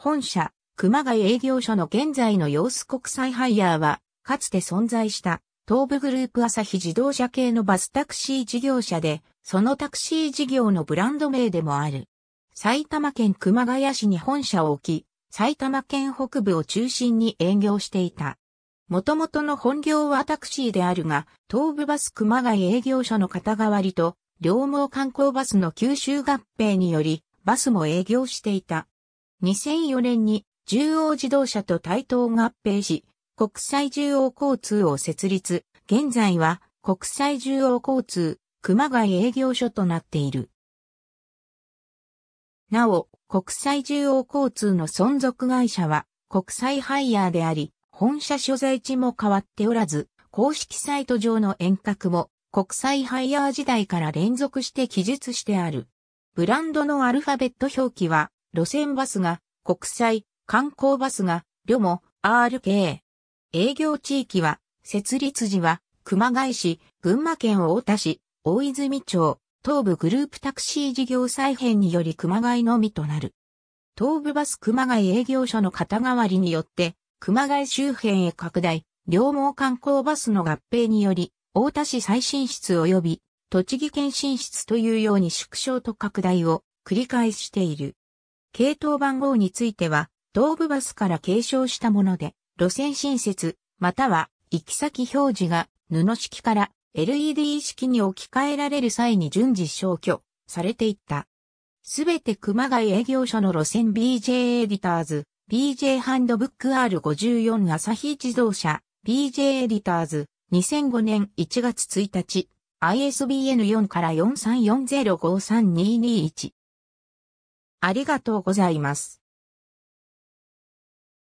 本社、熊谷営業所の現在の様子国際ハイヤーは、かつて存在した東部グループ朝日自動車系のバスタクシー事業者で、そのタクシー事業のブランド名でもある。埼玉県熊谷市に本社を置き、埼玉県北部を中心に営業していた。元々の本業はタクシーであるが、東部バス熊谷営業所の肩代わりと、両毛観光バスの九州合併により、バスも営業していた。2004年に中央自動車と対等合併し、国際中央交通を設立、現在は国際中央交通熊谷営業所となっている。なお、国際中央交通の存続会社は国際ハイヤーであり、本社所在地も変わっておらず、公式サイト上の遠隔も国際ハイヤー時代から連続して記述してある。ブランドのアルファベット表記は路線バスが、国際、観光バスが、旅も、RK。営業地域は、設立時は、熊谷市、群馬県大田市、大泉町、東部グループタクシー事業再編により熊谷のみとなる。東部バス熊谷営業所の肩代わりによって、熊谷周辺へ拡大、両毛観光バスの合併により、大田市再進出及び、栃木県進出というように縮小と拡大を繰り返している。系統番号については、東部バスから継承したもので、路線新設、または行き先表示が布式から LED 式に置き換えられる際に順次消去されていった。すべて熊谷営業所の路線 BJ エディターズ、BJ ハンドブック R54 朝日自動車、BJ エディターズ、2005年1月1日、ISBN4 から43405321。ありがとうございます。